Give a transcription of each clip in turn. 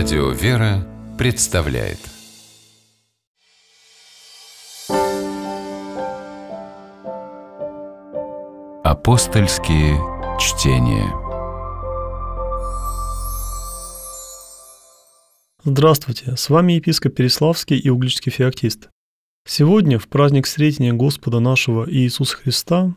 Радио «Вера» представляет Апостольские чтения Здравствуйте, с вами епископ Переславский и угличский феоктист. Сегодня, в праздник Сретения Господа нашего Иисуса Христа,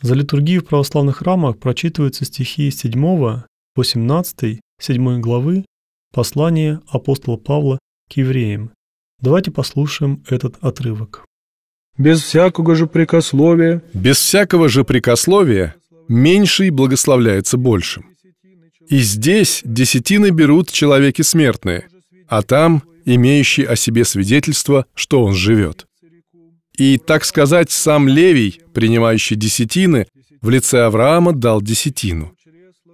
за литургию в православных храмах прочитываются стихи 7, 18, 7 главы Послание апостола Павла к евреям. Давайте послушаем этот отрывок. «Без всякого же прикословия...» «Без всякого же прикословия меньший благословляется большим. И здесь десятины берут человеки смертные, а там имеющий о себе свидетельство, что он живет. И, так сказать, сам Левий, принимающий десятины, в лице Авраама дал десятину.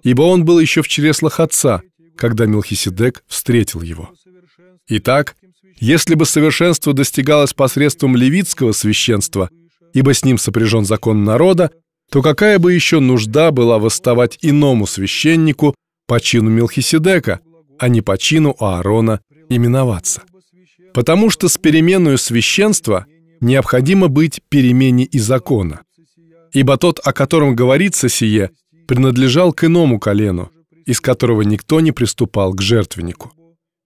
Ибо он был еще в чреслах отца, когда Мелхиседек встретил его. Итак, если бы совершенство достигалось посредством левитского священства, ибо с ним сопряжен закон народа, то какая бы еще нужда была восставать иному священнику по чину Мелхиседека, а не по чину Аарона именоваться? Потому что с переменою священства необходимо быть перемене и закона. Ибо тот, о котором говорится сие, принадлежал к иному колену, из которого никто не приступал к жертвеннику.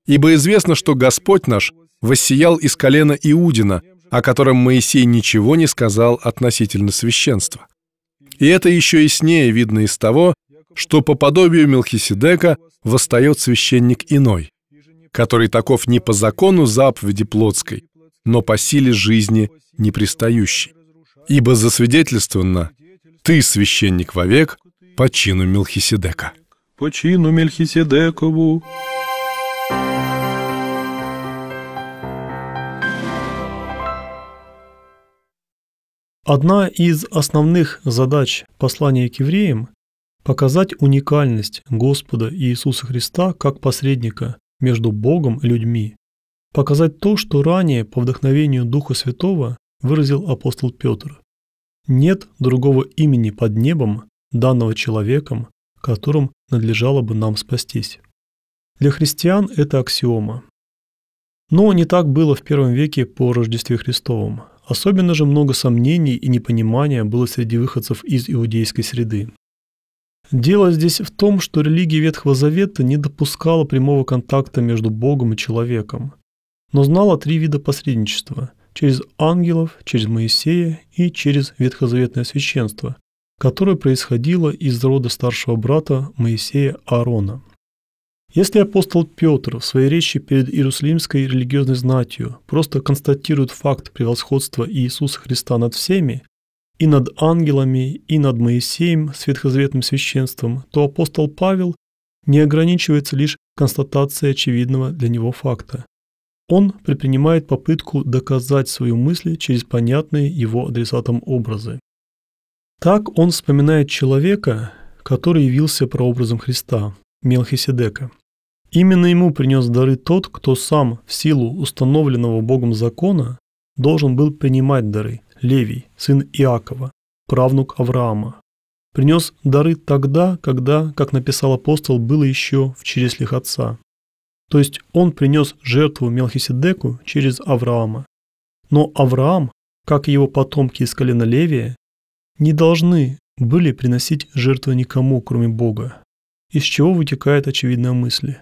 Ибо известно, что Господь наш воссиял из колена Иудина, о котором Моисей ничего не сказал относительно священства. И это еще яснее видно из того, что по подобию Мелхиседека восстает священник иной, который таков не по закону заповеди плотской, но по силе жизни непристающей. Ибо засвидетельствовано «Ты священник вовек по чину Мелхиседека» по чину Мельхиседекову. Одна из основных задач послания к евреям – показать уникальность Господа Иисуса Христа как посредника между Богом и людьми, показать то, что ранее по вдохновению Духа Святого выразил апостол Петр. Нет другого имени под небом, данного человеком, которым надлежало бы нам спастись. Для христиан это аксиома. Но не так было в первом веке по Рождестве Христовом. Особенно же много сомнений и непонимания было среди выходцев из иудейской среды. Дело здесь в том, что религия Ветхого Завета не допускала прямого контакта между Богом и человеком, но знала три вида посредничества – через ангелов, через Моисея и через ветхозаветное священство, которое происходило из рода старшего брата Моисея Аарона. Если апостол Петр в своей речи перед иерусалимской религиозной знатью просто констатирует факт превосходства Иисуса Христа над всеми, и над ангелами, и над Моисеем, светхозветным священством, то апостол Павел не ограничивается лишь констатацией очевидного для него факта. Он предпринимает попытку доказать свою мысль через понятные его адресатам образы. Так он вспоминает человека, который явился прообразом Христа, Мелхиседека. Именно ему принес дары тот, кто сам в силу установленного Богом закона должен был принимать дары, Левий, сын Иакова, правнук Авраама. Принес дары тогда, когда, как написал апостол, было еще в чреслях отца. То есть он принес жертву Мелхиседеку через Авраама. Но Авраам, как и его потомки из колена Левия, не должны были приносить жертвы никому, кроме Бога, из чего вытекает очевидная мысль.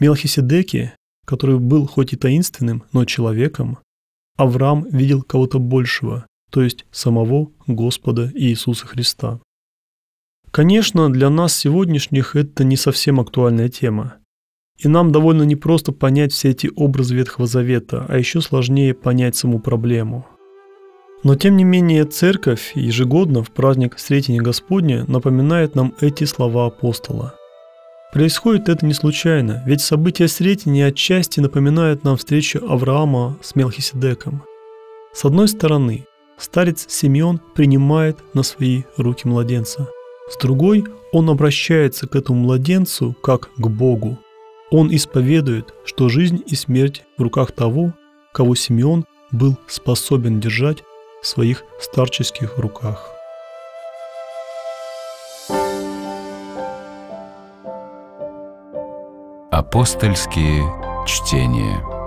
Мелхиседеки, который был хоть и таинственным, но человеком, Авраам видел кого-то большего, то есть самого Господа Иисуса Христа. Конечно, для нас сегодняшних это не совсем актуальная тема. И нам довольно непросто понять все эти образы Ветхого Завета, а еще сложнее понять саму проблему – но тем не менее церковь ежегодно в праздник Сретения Господня напоминает нам эти слова апостола. Происходит это не случайно, ведь события Сретения отчасти напоминают нам встречу Авраама с Мелхиседеком. С одной стороны, старец Симеон принимает на свои руки младенца. С другой, он обращается к этому младенцу как к Богу. Он исповедует, что жизнь и смерть в руках того, кого Симеон был способен держать в своих старческих руках. Апостольские чтения –